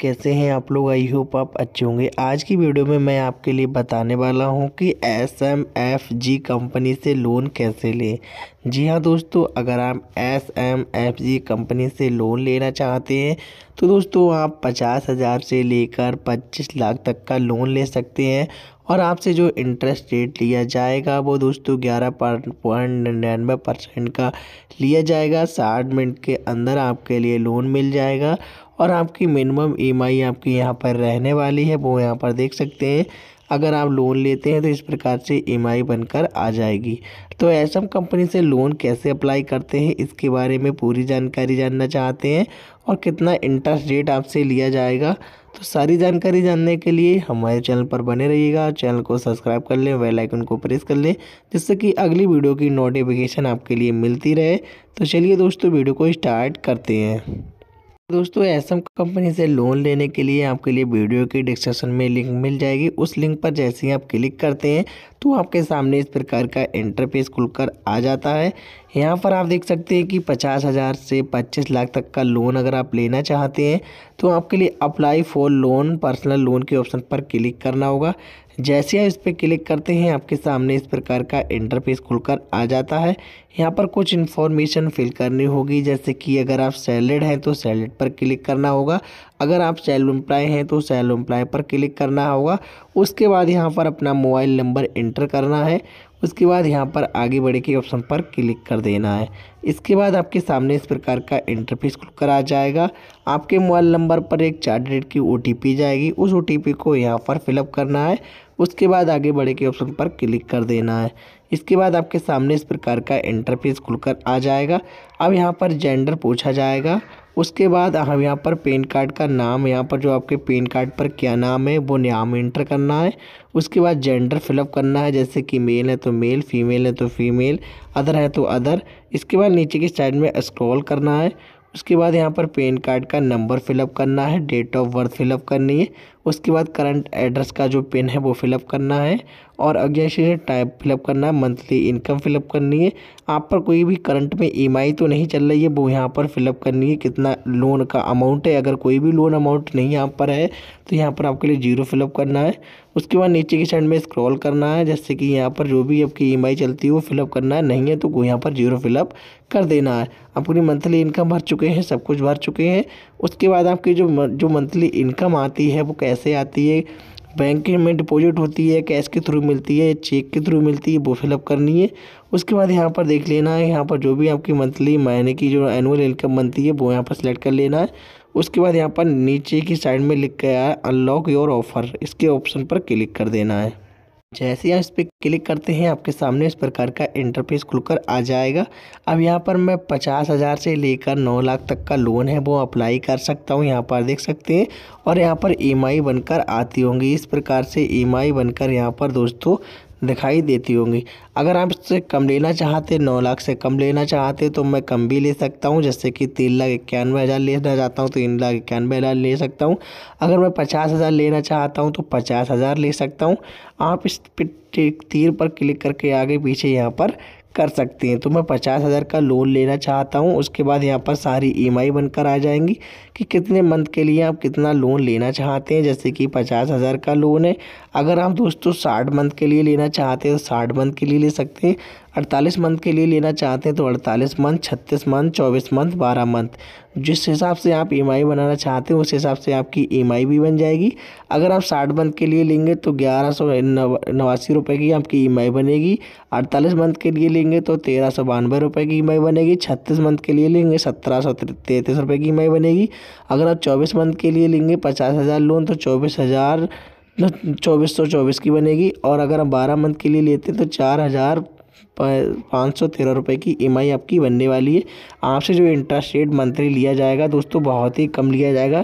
कैसे हैं आप लोग आई होप आप अच्छे होंगे आज की वीडियो में मैं आपके लिए बताने वाला हूं कि S M F G company से लोन कैसे लें जी हाँ दोस्तों अगर आप S M F G company से लोन लेना चाहते हैं तो दोस्तों आप पचास हज़ार से लेकर पच्चीस लाख तक का लोन ले सकते हैं और आपसे जो इंटरेस्ट रेट लिया जाएगा वो दोस्तों ग्यारह पॉइंट निन्यानवे परसेंट का लिया जाएगा साठ मिनट के अंदर आपके लिए लोन मिल जाएगा और आपकी मिनिमम ईएमआई आपकी यहाँ पर रहने वाली है वो यहाँ पर देख सकते हैं अगर आप लोन लेते हैं तो इस प्रकार से ई e बनकर आ जाएगी तो ऐसम कंपनी से लोन कैसे अप्लाई करते हैं इसके बारे में पूरी जानकारी जानना चाहते हैं और कितना इंटरेस्ट रेट आपसे लिया जाएगा तो सारी जानकारी जानने के लिए हमारे चैनल पर बने रहिएगा चैनल को सब्सक्राइब कर लें बेल आइकन को प्रेस कर लें जिससे कि अगली वीडियो की नोटिफिकेशन आपके लिए मिलती रहे तो चलिए दोस्तों वीडियो को स्टार्ट करते हैं दोस्तों ऐसम कंपनी से लोन लेने के लिए आपके लिए वीडियो के डिस्क्रिप्शन में लिंक मिल जाएगी उस लिंक पर जैसे ही आप क्लिक करते हैं तो आपके सामने इस प्रकार का इंटरफेस खुलकर आ जाता है यहाँ पर आप देख सकते हैं कि पचास हज़ार से पच्चीस लाख तक का लोन अगर आप लेना चाहते हैं तो आपके लिए apply for loan personal loan के ऑप्शन पर क्लिक करना होगा जैसे आप इस पर क्लिक करते हैं आपके सामने इस प्रकार का इंटरफेस खुलकर आ जाता है यहाँ पर कुछ इन्फॉर्मेशन फिल करनी होगी जैसे कि अगर आप सैलरीड हैं तो सैलरीड पर क्लिक करना होगा अगर आप सेल्फ एम्प्लॉय हैं तो सेल्फ एम्प्लॉय पर क्लिक करना होगा उसके बाद यहाँ पर अपना मोबाइल नंबर इंटर करना है उसके बाद यहाँ पर आगे बढ़े के ऑप्शन पर क्लिक कर देना है इसके बाद आपके सामने इस प्रकार का इंटरफेस खुलकर आ जाएगा आपके मोबाइल नंबर पर एक चार डेट की ओ जाएगी उस ओ को यहाँ पर फिलअप करना है उसके बाद आगे बढ़े के ऑप्शन पर क्लिक कर देना है इसके बाद आपके सामने इस प्रकार का इंटरफेस खुलकर आ जाएगा अब यहाँ पर जेंडर पूछा जाएगा उसके बाद हम यहाँ पर पेन कार्ड का नाम यहाँ पर जो आपके पेन कार्ड पर क्या नाम है वो नाम इंटर करना है उसके बाद जेंडर फिलअप करना है जैसे कि मेल है तो मेल फीमेल है तो फीमेल अदर है तो अदर इसके बाद नीचे की साइड में स्क्रॉल करना है उसके बाद यहाँ पर पेन कार्ड का नंबर फिलअप करना है डेट ऑफ बर्थ फिलअप करनी है उसके बाद करंट एड्रेस का जो पिन है वो फिलअप करना है और से टाइप फिलअप करना है मंथली इनकम फिलअप करनी है आप पर कोई भी करंट में ई e तो नहीं चल रही है वो यहाँ पर फिलअप करनी है कितना लोन का अमाउंट है अगर कोई भी लोन अमाउंट नहीं यहाँ पर है तो यहाँ पर आपके लिए जीरो फिलअप करना है उसके बाद नीचे की साइड में स्क्रॉल करना है जैसे कि यहाँ पर जो भी आपकी ई e चलती है वो फिलअप करना है नहीं है तो वो यहाँ पर जीरो फिलअप कर देना है अपनी मंथली इनकम भर चुके हैं सब कुछ भर चुके हैं उसके बाद आपकी जो जो मंथली इनकम आती है वो कैसे कैसे आती है बैंक में डिपॉजिट होती है कैश के थ्रू मिलती है चेक के थ्रू मिलती है वो फिलअप करनी है उसके बाद यहाँ पर देख लेना है यहाँ पर जो भी आपकी मंथली महीने की जो एनुअल इनकम बनती है वो यहाँ पर सेलेक्ट कर लेना है उसके बाद यहाँ पर नीचे की साइड में लिख गया है अनलॉक योर ऑफ़र इसके ऑप्शन पर क्लिक कर देना है जैसे ही आप इस पर क्लिक करते हैं आपके सामने इस प्रकार का इंटरफेस खुलकर आ जाएगा अब यहाँ पर मैं पचास हज़ार से लेकर नौ लाख तक का लोन है वो अप्लाई कर सकता हूँ यहाँ पर देख सकते हैं और यहाँ पर ई e बनकर आती होंगी इस प्रकार से ई e बनकर यहाँ पर दोस्तों दिखाई देती होंगी अगर आप इससे कम लेना चाहते नौ लाख से कम लेना चाहते तो मैं कम भी ले सकता हूँ जैसे कि तीन लाख इक्यानवे हज़ार लेना चाहता हूँ तो तीन लाख इक्यानवे हज़ार ले सकता हूँ अगर मैं पचास हज़ार लेना चाहता हूँ तो पचास हज़ार ले सकता हूँ आप इस तीर पर क्लिक करके आगे पीछे यहाँ पर कर सकते हैं तो मैं पचास हज़ार का लोन लेना चाहता हूँ उसके बाद यहाँ पर सारी ई e बनकर आ जाएंगी कि कितने मंथ के लिए आप कितना लोन लेना चाहते हैं जैसे कि पचास हज़ार का लोन है अगर आप दोस्तों साठ मंथ के लिए लेना चाहते हैं तो साठ मंथ के लिए ले सकते हैं अड़तालीस मंथ के लिए लेना चाहते हैं तो अड़तालीस मंथ छत्तीस मंथ चौबीस मंथ बारह मंथ जिस हिसाब से आप ई e बनाना चाहते हैं उस हिसाब से आपकी ई e भी बन जाएगी अगर आप साठ मंथ के लिए लेंगे तो ग्यारह सौ नवासी रुपये की आपकी ई e बनेगी अड़तालीस मंथ के लिए लेंगे तो तेरह सौ बानवे रुपये की ई बनेगी छत्तीस मंथ के लिए लेंगे सत्रह सौ तैंतीस रुपये की ई बनेगी अगर आप चौबीस मंथ के लिए लेंगे पचास हज़ार लोन तो चौबीस हज़ार चौबीस सौ चौबीस की बनेगी और अगर हम बारह मंथ के लिए लेते हैं तो चार हज़ार पाँच सौ तेरह रुपये की ई e आपकी बनने वाली है आपसे जो इंटरेस्ट रेट मंथली लिया जाएगा दोस्तों बहुत ही कम लिया जाएगा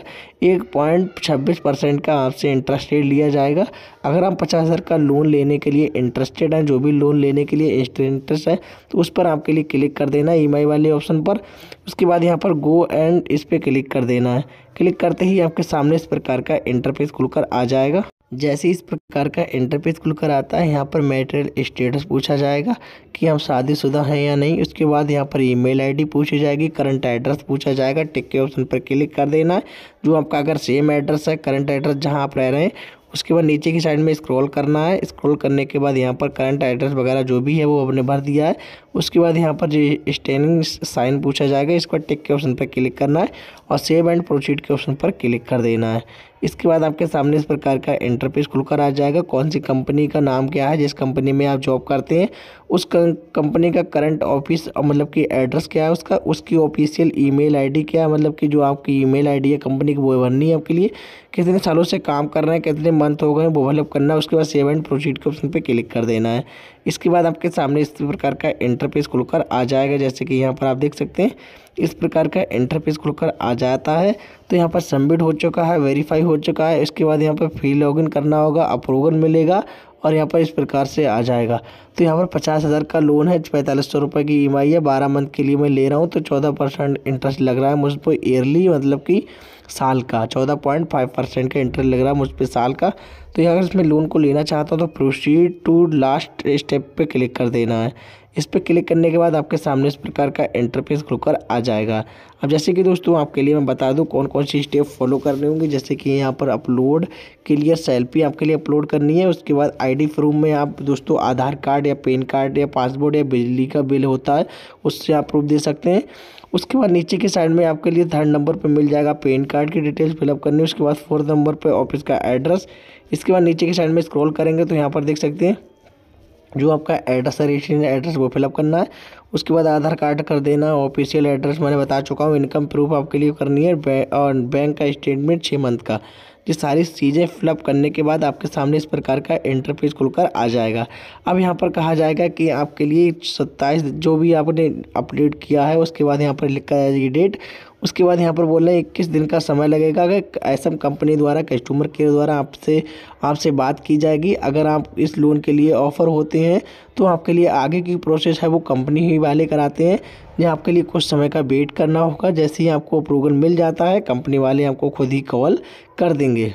एक पॉइंट छब्बीस परसेंट का आपसे इंटरेस्ट रेट लिया जाएगा अगर आप पचास हज़ार का लोन लेने के लिए इंटरेस्टेड हैं जो भी लोन लेने के लिए इंटरेस्ट है तो उस पर आपके लिए क्लिक कर देना है e ई वाले ऑप्शन पर उसके बाद यहाँ पर गो एंड इस पर क्लिक कर देना है क्लिक करते ही आपके सामने इस प्रकार का इंटरफेस खुलकर आ जाएगा जैसे इस प्रकार का इंटरफेस खुलकर आता है यहाँ पर मेटेरियल स्टेटस पूछा जाएगा कि हम शादीशुदा हैं या नहीं उसके बाद यहाँ पर ईमेल आईडी पूछी जाएगी करंट एड्रेस पूछा जाएगा टिक के ऑप्शन पर क्लिक कर देना है जो आपका अगर सेम एड्रेस है करंट एड्रेस जहाँ आप रह रहे हैं उसके बाद नीचे की साइड में स्क्रॉल करना है स्क्रॉल करने के बाद यहाँ पर करंट एड्रेस वगैरह जो भी है वो आपने भर दिया है उसके बाद यहाँ पर जो स्टैंडिंग साइन पूछा जाएगा इसको टिक के ऑप्शन पर क्लिक करना है और सेव एंड प्रोसीड के ऑप्शन पर क्लिक कर देना है इसके बाद आपके सामने इस प्रकार का इंटरफेस खुलकर आ जाएगा कौन सी कंपनी का नाम क्या है जिस कंपनी में आप जॉब करते हैं उस कंपनी का करंट ऑफिस मतलब कि एड्रेस क्या है उसका उसकी ऑफिशियल ईमेल आईडी क्या है मतलब कि जो आपकी ईमेल आईडी है कंपनी की वो भरनी है आपके लिए कितने सालों से काम कर रहे हैं कितने मंथ हो गए वो फिलअप करना है उसके बाद सेव एंड प्रोसीड के ऑप्शन पर क्लिक कर देना है इसके बाद आपके सामने इस प्रकार का इंटरफेस खुलकर आ जाएगा जैसे कि यहाँ पर आप देख सकते हैं इस प्रकार का इंटरफेस खुलकर आ जाता है तो यहाँ पर सबमिट हो चुका है वेरीफाई हो चुका है इसके बाद यहाँ पर फी लॉगिन करना होगा अप्रूवल मिलेगा और यहाँ पर इस प्रकार से आ जाएगा तो यहाँ पर पचास हज़ार का लोन है पैंतालीस सौ रुपये की ई e है बारह मंथ के लिए मैं ले रहा हूँ तो चौदह परसेंट इंटरेस्ट लग रहा है मुझ पर ईयरली मतलब कि साल का चौदह पॉइंट फाइव परसेंट का इंटरेस्ट लग रहा है मुझ पर साल का तो यहाँ अगर इसमें लोन को लेना चाहता हूँ तो प्रोसीड टू लास्ट स्टेप पर क्लिक कर देना है इस पर क्लिक करने के बाद आपके सामने इस प्रकार का इंटरफेस खुलकर आ जाएगा अब जैसे कि दोस्तों आपके लिए मैं बता दूं कौन कौन सी स्टेप फॉलो करने होंगे जैसे कि यहाँ पर अपलोड क्लियर सेल्फी आपके लिए अपलोड करनी है उसके बाद आईडी प्रूफ में आप दोस्तों आधार कार्ड या पैन कार्ड या पासपोर्ट या बिजली का बिल होता है उससे आप प्रूफ दे सकते हैं उसके बाद नीचे के साइड में आपके लिए थर्ड नंबर पर मिल जाएगा पेन कार्ड की डिटेल्स फिलअप करनी है उसके बाद फोर्थ नंबर पर ऑफिस का एड्रेस इसके बाद नीचे के साइड में स्क्रॉल करेंगे तो यहाँ पर देख सकते हैं जो आपका एड्रेस है रेजिस्ट्रेशन एड्रेस वो फिलअप करना है उसके बाद आधार कार्ड कर देना ऑफिशियल एड्रेस मैंने बता चुका हूँ इनकम प्रूफ आपके लिए करनी है और बैंक का स्टेटमेंट छः मंथ का ये सारी चीज़ें फिलअप करने के बाद आपके सामने इस प्रकार का इंटरफेस खुलकर आ जाएगा अब यहाँ पर कहा जाएगा कि आपके लिए सत्ताईस जो भी आपने अपडेट किया है उसके बाद यहाँ पर लिखा जाएगी डेट उसके बाद यहाँ पर बोल रहे हैं इक्कीस दिन का समय लगेगा अगर ऐसा कंपनी द्वारा कस्टमर केयर द्वारा आपसे आपसे बात की जाएगी अगर आप इस लोन के लिए ऑफ़र होते हैं तो आपके लिए आगे की प्रोसेस है वो कंपनी ही वाले कराते हैं या आपके लिए कुछ समय का वेट करना होगा जैसे ही आपको अप्रूवल मिल जाता है कंपनी वाले आपको खुद ही कॉल कर देंगे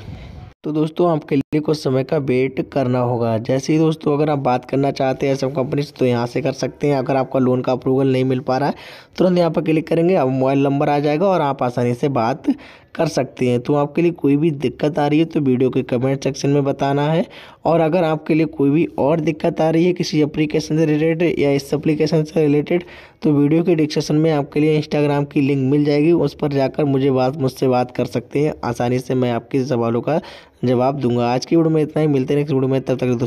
तो दोस्तों आपके लिए कुछ समय का वेट करना होगा जैसे ही दोस्तों अगर आप बात करना चाहते हैं सब कंपनी से तो यहाँ से कर सकते हैं अगर आपका लोन का अप्रूवल नहीं मिल पा रहा है तुरंत यहाँ पर क्लिक करेंगे अब मोबाइल नंबर आ जाएगा और आप आसानी से बात कर सकते हैं तो आपके लिए कोई भी दिक्कत आ रही है तो वीडियो के कमेंट सेक्शन में बताना है और अगर आपके लिए कोई भी और दिक्कत आ रही है किसी एप्लीकेशन से रिलेटेड या इस एप्लीकेशन से रिलेटेड तो वीडियो के डिस्क्रिप्शन में आपके लिए इंस्टाग्राम की लिंक मिल जाएगी उस पर जाकर मुझे बात मुझसे बात कर सकते हैं आसानी से मैं आपके सवालों का जवाब दूंगा आज की वीडियो में इतना ही मिलते हैं नेक्स्ट वीडियो में तब तक